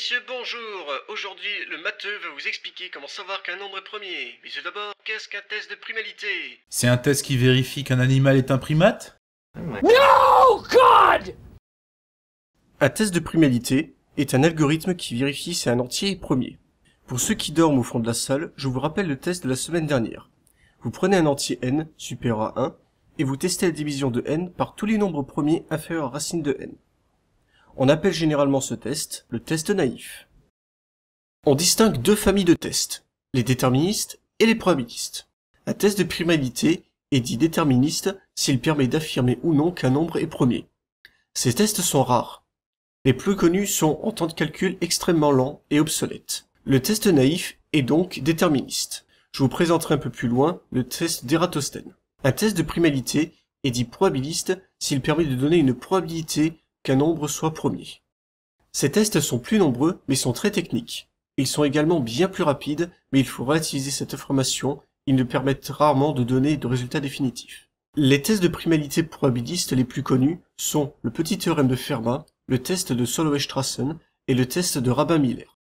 messieurs, bonjour. Aujourd'hui, le matheux va vous expliquer comment savoir qu'un nombre est premier. Mais d'abord, qu'est-ce qu'un test de primalité C'est un test qui vérifie qu'un animal est un primate No God Un test de primalité est un algorithme qui vérifie si un entier est premier. Pour ceux qui dorment au fond de la salle, je vous rappelle le test de la semaine dernière. Vous prenez un entier n supérieur à 1 et vous testez la division de n par tous les nombres premiers inférieurs à racine de n. On appelle généralement ce test le test naïf. On distingue deux familles de tests, les déterministes et les probabilistes. Un test de primalité est dit déterministe s'il permet d'affirmer ou non qu'un nombre est premier. Ces tests sont rares. Les plus connus sont en temps de calcul extrêmement lents et obsolètes. Le test naïf est donc déterministe. Je vous présenterai un peu plus loin le test d'Eratosthène. Un test de primalité est dit probabiliste s'il permet de donner une probabilité nombre soit premier. Ces tests sont plus nombreux, mais sont très techniques. Ils sont également bien plus rapides, mais il faut relativiser cette information, ils ne permettent rarement de donner de résultats définitifs. Les tests de primalité probabilistes les plus connus sont le petit théorème de Fermat, le test de Soloway-Strassen et le test de Rabin-Miller.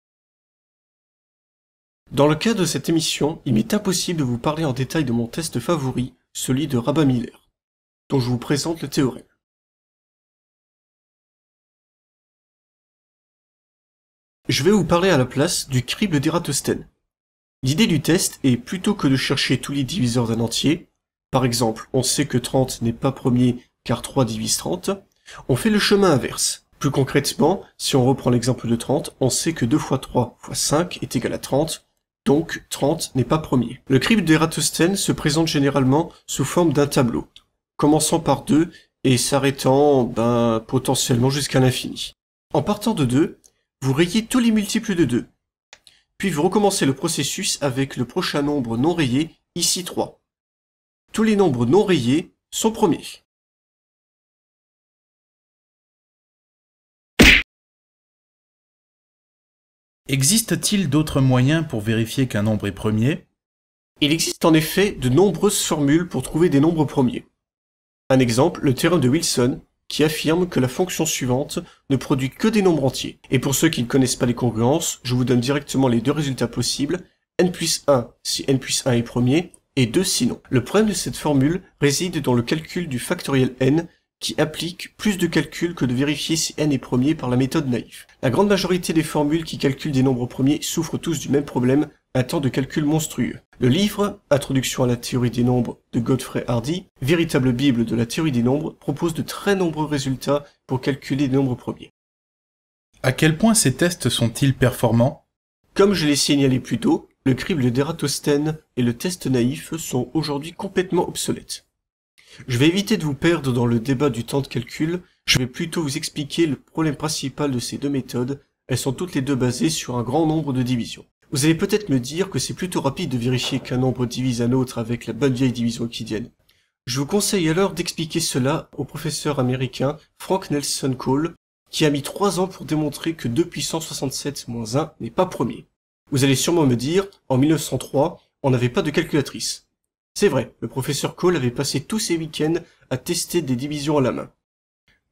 Dans le cas de cette émission, il m'est impossible de vous parler en détail de mon test favori, celui de Rabin-Miller, dont je vous présente le théorème. Je vais vous parler à la place du crible d'Eratosthène. L'idée du test est plutôt que de chercher tous les diviseurs d'un entier, par exemple, on sait que 30 n'est pas premier car 3 divise 30, on fait le chemin inverse. Plus concrètement, si on reprend l'exemple de 30, on sait que 2 fois 3 x 5 est égal à 30, donc 30 n'est pas premier. Le crible d'Eratosthène se présente généralement sous forme d'un tableau, commençant par 2 et s'arrêtant ben, potentiellement jusqu'à l'infini. En partant de 2, vous rayez tous les multiples de 2. Puis vous recommencez le processus avec le prochain nombre non rayé, ici 3. Tous les nombres non rayés sont premiers. Existe-t-il d'autres moyens pour vérifier qu'un nombre est premier Il existe en effet de nombreuses formules pour trouver des nombres premiers. Un exemple, le théorème de Wilson, qui affirme que la fonction suivante ne produit que des nombres entiers. Et pour ceux qui ne connaissent pas les congruences, je vous donne directement les deux résultats possibles, n plus 1 si n plus 1 est premier, et 2 sinon. Le problème de cette formule réside dans le calcul du factoriel n qui applique plus de calculs que de vérifier si n est premier par la méthode naïve. La grande majorité des formules qui calculent des nombres premiers souffrent tous du même problème, un temps de calcul monstrueux. Le livre, Introduction à la théorie des nombres de Godfrey Hardy, véritable bible de la théorie des nombres, propose de très nombreux résultats pour calculer les nombres premiers. À quel point ces tests sont-ils performants Comme je l'ai signalé plus tôt, le crible d'Eratosthène et le test naïf sont aujourd'hui complètement obsolètes. Je vais éviter de vous perdre dans le débat du temps de calcul, je vais plutôt vous expliquer le problème principal de ces deux méthodes, elles sont toutes les deux basées sur un grand nombre de divisions. Vous allez peut-être me dire que c'est plutôt rapide de vérifier qu'un nombre divise un autre avec la bonne vieille division euclidienne. Je vous conseille alors d'expliquer cela au professeur américain Frank Nelson Cole, qui a mis trois ans pour démontrer que 2 puissance 67 moins 1 n'est pas premier. Vous allez sûrement me dire, en 1903, on n'avait pas de calculatrice. C'est vrai, le professeur Cole avait passé tous ses week-ends à tester des divisions à la main.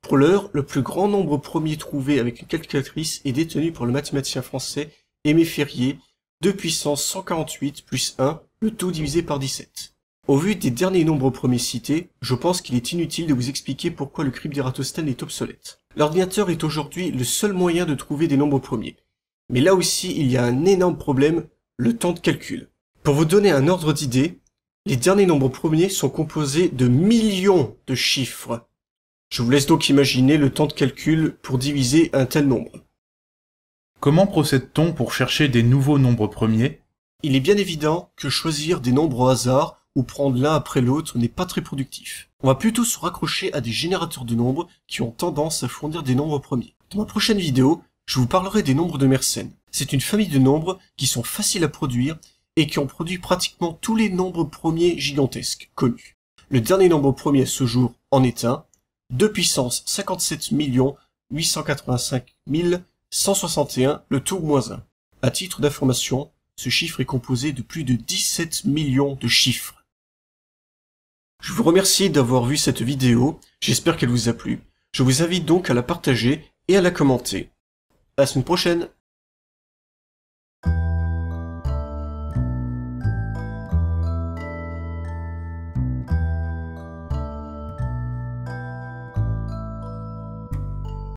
Pour l'heure, le plus grand nombre premier trouvé avec une calculatrice est détenu par le mathématicien français Aimé Ferrier 2 puissance 148 plus 1, le tout divisé par 17. Au vu des derniers nombres premiers cités, je pense qu'il est inutile de vous expliquer pourquoi le cryptératostène d'Eratosthène est obsolète. L'ordinateur est aujourd'hui le seul moyen de trouver des nombres premiers. Mais là aussi, il y a un énorme problème, le temps de calcul. Pour vous donner un ordre d'idée, les derniers nombres premiers sont composés de millions de chiffres. Je vous laisse donc imaginer le temps de calcul pour diviser un tel nombre. Comment procède-t-on pour chercher des nouveaux nombres premiers Il est bien évident que choisir des nombres au hasard ou prendre l'un après l'autre n'est pas très productif. On va plutôt se raccrocher à des générateurs de nombres qui ont tendance à fournir des nombres premiers. Dans ma prochaine vidéo, je vous parlerai des nombres de Mersenne. C'est une famille de nombres qui sont faciles à produire et qui ont produit pratiquement tous les nombres premiers gigantesques connus. Le dernier nombre premier à ce jour en est un, 2 puissance 57 885 000 161, le tout moins 1. À titre d'information, ce chiffre est composé de plus de 17 millions de chiffres. Je vous remercie d'avoir vu cette vidéo, j'espère qu'elle vous a plu. Je vous invite donc à la partager et à la commenter. À la semaine prochaine